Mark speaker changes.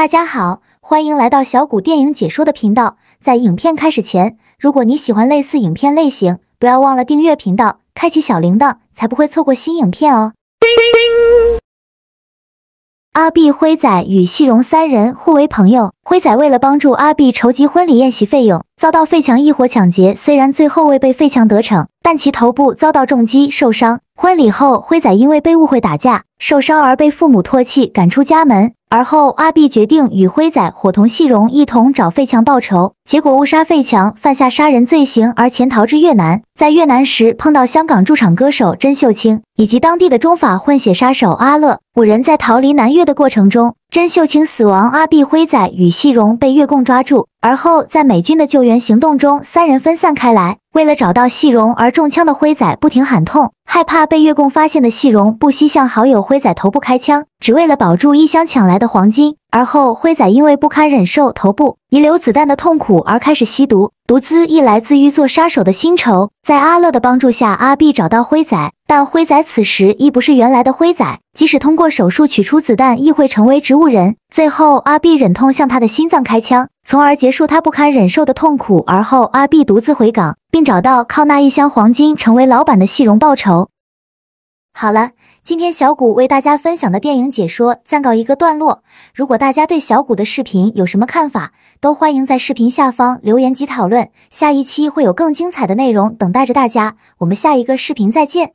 Speaker 1: 大家好，欢迎来到小谷电影解说的频道。在影片开始前，如果你喜欢类似影片类型，不要忘了订阅频道，开启小铃铛，才不会错过新影片哦。阿碧、辉仔与细荣三人互为朋友。辉仔为了帮助阿碧筹集婚礼宴席费用，遭到费强一伙抢劫。虽然最后未被费强得逞，但其头部遭到重击受伤。婚礼后，辉仔因为被误会打架受伤而被父母唾弃，赶出家门。而后，阿碧决定与辉仔伙同细蓉一同找费强报仇，结果误杀费强，犯下杀人罪行而潜逃至越南。在越南时，碰到香港驻场歌手甄秀清以及当地的中法混血杀手阿乐。五人在逃离南越的过程中。甄秀清死亡，阿碧、辉仔与细蓉被越共抓住，而后在美军的救援行动中，三人分散开来。为了找到细蓉而中枪的辉仔不停喊痛，害怕被越共发现的细蓉不惜向好友辉仔头部开枪，只为了保住一箱抢来的黄金。而后辉仔因为不堪忍受头部遗留子弹的痛苦而开始吸毒，毒资亦来自于做杀手的薪酬。在阿乐的帮助下，阿碧找到辉仔，但辉仔此时亦不是原来的辉仔。即使通过手术取出子弹，亦会成为植物人。最后，阿碧忍痛向他的心脏开枪，从而结束他不堪忍受的痛苦。而后，阿碧独自回港，并找到靠那一箱黄金成为老板的细蓉报仇。好了，今天小谷为大家分享的电影解说暂告一个段落。如果大家对小谷的视频有什么看法，都欢迎在视频下方留言及讨论。下一期会有更精彩的内容等待着大家。我们下一个视频再见。